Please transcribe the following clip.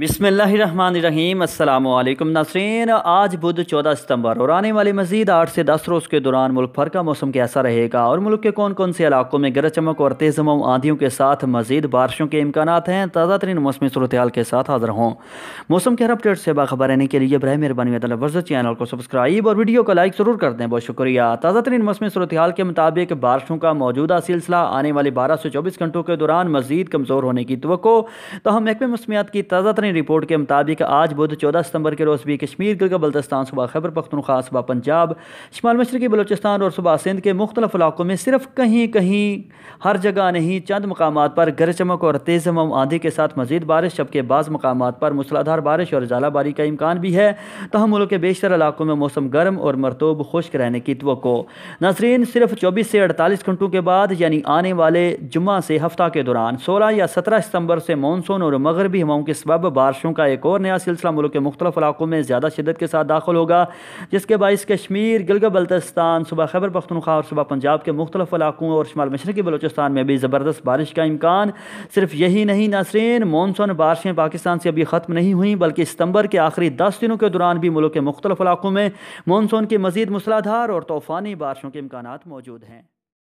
बिसमीम अल्लाम नासरीन आज बुध चौदह सितंबर और आने वाले मजीद आठ से दस रोज़ के दौरान मुल्क भर का मौसम कैसा रहेगा और मुल्क के कौन कौन से इलाकों में गरज चमक और तेज़ तमाम आंधियों के साथ मजीद बारिशों के इम्कान हैं ताज़ा तरीन मौसमी सूरत के साथ हाजिर हों मौसम के हर अपडेट से बाखबर रहने के लिए बर मेहरबानी वर्ज चैनल को सब्सक्राइब और वीडियो को लाइक ज़रूर कर दें बहुत शुक्रिया ताज़ा तरीन मौसमी सूरत के मुताबिक बारिशों का मौजूदा सिलसिला आने वाले बारह से चौबीस घंटों के दौरान मजीद कमज़ोर होने की तो तहम महकमे मौसमियात की ताज़ा सदनी रिपोर्ट के मुताबिक आज बुध चौदह सितंबर के रोज़ भी कश्मीर गिलगत बल्तिस्तान सुबह खैबर पख्तनखा सुबह पंजाब शमाल मशरकी बलोचिस्तान और सुबह सिंध के मुख्तलिफ इलाकों में सिर्फ कहीं कहीं हर जगह नहीं चंद मकाम पर गरज चमक और तेज़ हम आंधी के साथ मजीद बारिश जबकि बाज़ मकाम पर मूसलाधार बारिश और जलाबारी का इम्कान भी है तहम मुल्क के बेशतर इलाकों में मौसम गर्म और मरतूब खुश्क रहने की तो नाजरीन सिर्फ चौबीस से अड़तालीस घंटों के बाद यानी आने वाले जुम्मे से हफ्ता के दौरान सोलह या सत्रह सितंबर से मानसून और मगरबी हवाओं के सबब बारिशों का एक और नया सिलसिला मुल्क के मुख्तलिफ इलाकों में ज़्यादा शिदत के साथ दाखिल होगा जिसके बायस कश्मीर गिलगत बल्तिस्तान सुबह खैबर पख्तनख्वा और सुबह पंजाब के मुख्तलिफ इलाकों और शुमाल मशरक़ी बलोचिस्तान में भी ज़बरदस्त बारिश का इम्कान सिर्फ यही नहीं नासरीन मानसून बारिशें पाकिस्तान से अभी ख़त्म नहीं हुई बल्कि सितंबर के आखिरी दस दिनों के दौरान भी मुल्क के मुख्तलिफ इलाकों में मानसून की मजीद मूसलाधार और तूफ़ानी बारिशों के इम्कान मौजूद हैं